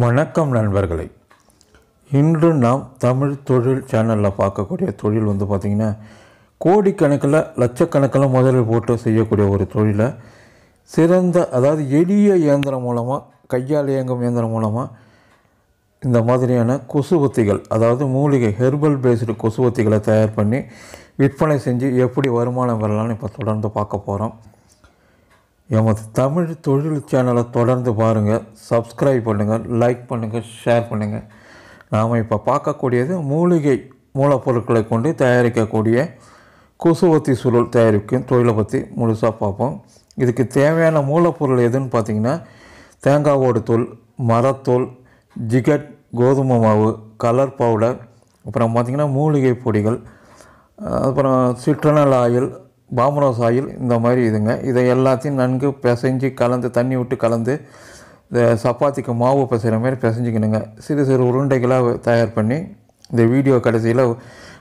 வணக்கம் நண்பர்களை இன்று நாம் தமிழ் தொழில் சேனலில் பார்க்கக்கூடிய தொழில் வந்து பார்த்திங்கன்னா கோடிக்கணக்கில் லட்சக்கணக்கில் முதலில் போட்டு செய்யக்கூடிய ஒரு தொழிலை சிறந்த அதாவது எளிய இயந்திரம் மூலமாக கையால் இயங்கும் இயந்திரம் மூலமாக இந்த மாதிரியான கொசுவத்திகள் அதாவது மூலிகை ஹெர்பல் பேஸ்டு கொசுவத்திகளை தயார் பண்ணி விற்பனை செஞ்சு எப்படி வருமானம் வரலான்னு இப்போ தொடர்ந்து பார்க்க போகிறோம் எமது தமிழ் தொழில் சேனலை தொடர்ந்து பாருங்கள் சப்ஸ்கிரைப் பண்ணுங்கள் லைக் பண்ணுங்கள் ஷேர் பண்ணுங்கள் நாம் இப்போ பார்க்கக்கூடியது மூலிகை மூலப்பொருட்களை கொண்டு தயாரிக்கக்கூடிய கொசுவத்தி சுருள் தயாரிக்கும் தொழிலை பற்றி முழுசாக பார்ப்போம் இதுக்கு தேவையான மூலப்பொருள் எதுன்னு பார்த்திங்கன்னா தேங்காய் ஓடு தூள் மரத்தூள் ஜிகட் கோதுமை மாவு கலர் பவுடர் அப்புறம் பார்த்திங்கன்னா மூலிகை பொடிகள் அப்புறம் சிற்றனல் ஆயில் பாமரஸ் சாயில் இந்த மாதிரி இதுங்க இதை எல்லாத்தையும் நன்கு பிசைஞ்சு கலந்து தண்ணி விட்டு கலந்து இந்த சப்பாத்திக்கு மாவு பிசைகிற மாதிரி பிசைஞ்சிக்கணுங்க சிறு சிறு உருண்டைகளாக தயார் பண்ணி இந்த வீடியோ கடைசியில்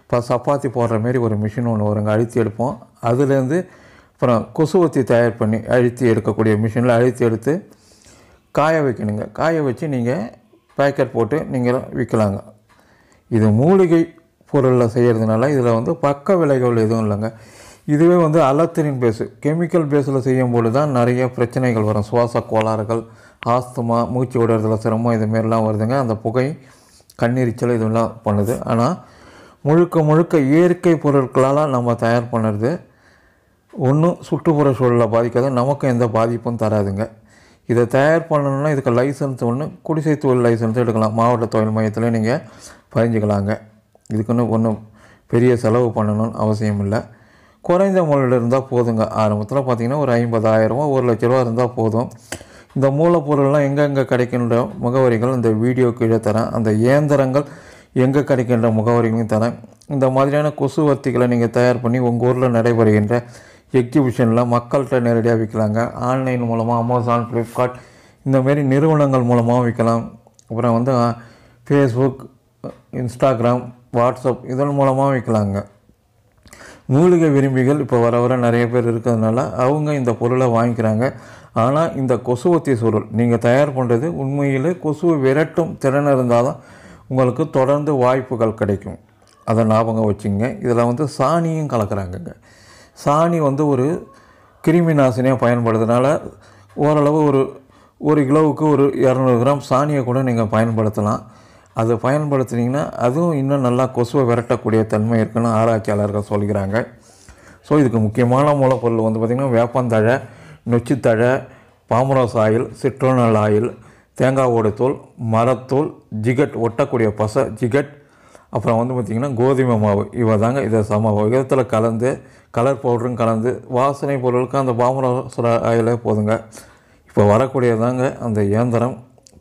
இப்போ சப்பாத்தி போடுற மாதிரி ஒரு மிஷின் ஒன்று வருங்க அழுத்தி எடுப்போம் அதுலேருந்து அப்புறம் கொசுவத்தி தயார் பண்ணி அழுத்தி எடுக்கக்கூடிய மிஷினில் அழுத்தி எடுத்து காய வைக்கணுங்க காய வச்சு நீங்கள் பேக்கெட் போட்டு நீங்கள் விற்கலாங்க இது மூலிகை பொருளில் செய்கிறதுனால இதில் வந்து பக்க விலைகள் எதுவும் இல்லைங்க இதுவே வந்து அலத்தரின் பேஸு கெமிக்கல் பேஸில் செய்யும்போது தான் நிறைய பிரச்சனைகள் வரும் சுவாச கோளாறுகள் ஆஸ்துமா மூச்சு விடுறதுல சிரமம் இதுமாரிலாம் வருதுங்க அந்த புகை கண்ணீரிச்சல் இதெல்லாம் பண்ணுது ஆனால் முழுக்க முழுக்க இயற்கை பொருட்களால் நம்ம தயார் பண்ணுறது ஒன்றும் சுற்றுப்புற சூழலை பாதிக்காது நமக்கும் எந்த பாதிப்பும் தராதுங்க இதை தயார் பண்ணணும்னா இதுக்கு லைசன்ஸ் ஒன்று குடிசை தொழில் லைசன்ஸ் எடுக்கலாம் மாவட்ட தொழில் மையத்தில் நீங்கள் பதிஞ்சுக்கலாங்க இதுக்குன்னு ஒன்றும் பெரிய செலவு பண்ணணும்னு அவசியம் இல்லை குறைந்த முறையில் இருந்தால் போதுங்க ஆரம்பத்தில் பார்த்திங்கன்னா ஒரு ஐம்பதாயிரம் ஒரு லட்ச ரூபா இருந்தால் போதும் இந்த மூலப்பொருள்லாம் எங்கெங்கே கிடைக்கின்ற முகவரிகள் இந்த வீடியோ கீழே தரேன் அந்த இயந்திரங்கள் எங்கே கிடைக்கின்ற முகவரிகளையும் தரேன் இந்த மாதிரியான கொசுவர்த்திகளை நீங்கள் தயார் பண்ணி உங்கள் ஊரில் நடைபெறுகின்ற எக்ஸிபிஷனில் மக்கள்கிட்ட நேரடியாக விற்கலாங்க ஆன்லைன் மூலமாக அமேசான் ஃப்ளிப்கார்ட் இந்தமாரி நிறுவனங்கள் மூலமாக விற்கலாம் அப்புறம் வந்து ஃபேஸ்புக் இன்ஸ்டாகிராம் வாட்ஸ்அப் இதன் மூலமாக விற்கலாங்க மூலிகை விரும்பிகள் இப்போ வர வர நிறைய பேர் இருக்கிறதுனால அவங்க இந்த பொருளை வாங்கிக்கிறாங்க ஆனால் இந்த கொசுவத்தி சுருள் நீங்கள் தயார் பண்ணுறது உண்மையில் கொசுவை விரட்டும் திறன் இருந்தால் தான் உங்களுக்கு தொடர்ந்து வாய்ப்புகள் கிடைக்கும் அதை ஞாபகம் வச்சுங்க இதில் வந்து சாணியும் கலக்கிறாங்கங்க சாணி வந்து ஒரு கிருமி நாசினியாக பயன்படுறதுனால ஓரளவு ஒரு ஒரு கிலோவுக்கு ஒரு இரநூறு கிராம் சாணியை கூட நீங்கள் பயன்படுத்தலாம் அதை பயன்படுத்துனீங்கன்னா அதுவும் இன்னும் நல்லா கொசுவை விரட்டக்கூடிய தன்மை இருக்குன்னு ஆராய்ச்சியாளர்கள் சொல்கிறாங்க ஸோ இதுக்கு முக்கியமான மூலப்பொருள் வந்து பார்த்திங்கன்னா வேப்பந்தழை நொச்சித்தழை பாமரோஸ் ஆயில் சிட்ரோனல் ஆயில் தேங்காய் ஓடுத்தூள் மரத்தூள் ஜிகட் ஒட்டக்கூடிய பசை ஜிகட் அப்புறம் வந்து பார்த்திங்கன்னா கோதுமை மாவு இவை தாங்க இதை சம விதத்தில் கலந்து கலர் பவுடரும் கலந்து வாசனை பொருளுக்கு அந்த பாமரோஸ் ஆயிலே போதுங்க இப்போ வரக்கூடியதாங்க அந்த இயந்திரம்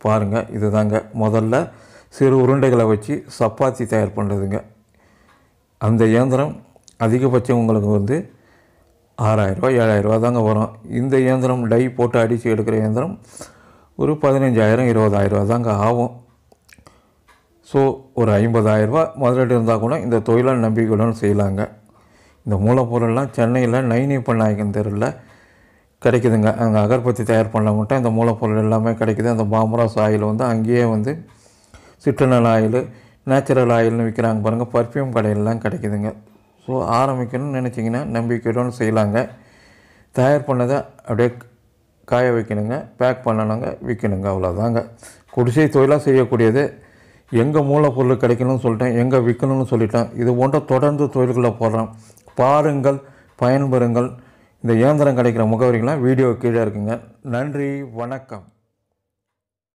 பாருங்கள் இது தாங்க முதல்ல சிறு உருண்டைகளை வச்சு சப்பாத்தி தயார் பண்ணுறதுங்க அந்த இயந்திரம் அதிகபட்சம் உங்களுக்கு வந்து ஆறாயிரரூவா ஏழாயிரரூவா தாங்க வரும் இந்த இயந்திரம் டை போட்டு அடித்து எடுக்கிற இயந்திரம் ஒரு பதினஞ்சாயிரம் இருபதாயிரரூவா தாங்க ஆகும் ஸோ ஒரு ஐம்பதாயிரரூவா முதலீடு இருந்தால் கூட இந்த தொழிலாளர் நம்பிக்கையுடன் செய்யலாங்க இந்த மூலப்பொருள்லாம் சென்னையில் நைனி பண்ணாய்க்கன் தெருவில் கிடைக்குதுங்க அங்கே அகர்பத்தி தயார் பண்ண மட்டும் இந்த மூலப்பொருள் எல்லாமே கிடைக்குது அந்த பாமராஸ் ஆயில் வந்து அங்கேயே வந்து சிட்ரனல் ஆயில் நேச்சுரல் ஆயில்னு விற்கிறாங்க பாருங்கள் பர்ஃப்யூம் கடையிலலாம் கிடைக்குதுங்க ஸோ ஆரம்பிக்கணும்னு நினச்சிங்கன்னா நம்பிக்கையோடு செய்யலாங்க தயார் பண்ணதை அப்படியே காய வைக்கணுங்க பேக் பண்ணணுங்க விற்கணுங்க அவ்வளோதாங்க குடிசை தொழிலாக செய்யக்கூடியது எங்கள் மூலப்பொருள் கிடைக்கணும்னு சொல்லிட்டேன் எங்கே விற்கணும்னு சொல்லிட்டேன் இது போன்ற தொடர்ந்து தொழில்களை போடுறோம் பாருங்கள் பயன்பெறுங்கள் இந்த இயந்திரம் கிடைக்கிற முகவரிகள்லாம் வீடியோ கீழே இருக்குங்க நன்றி வணக்கம்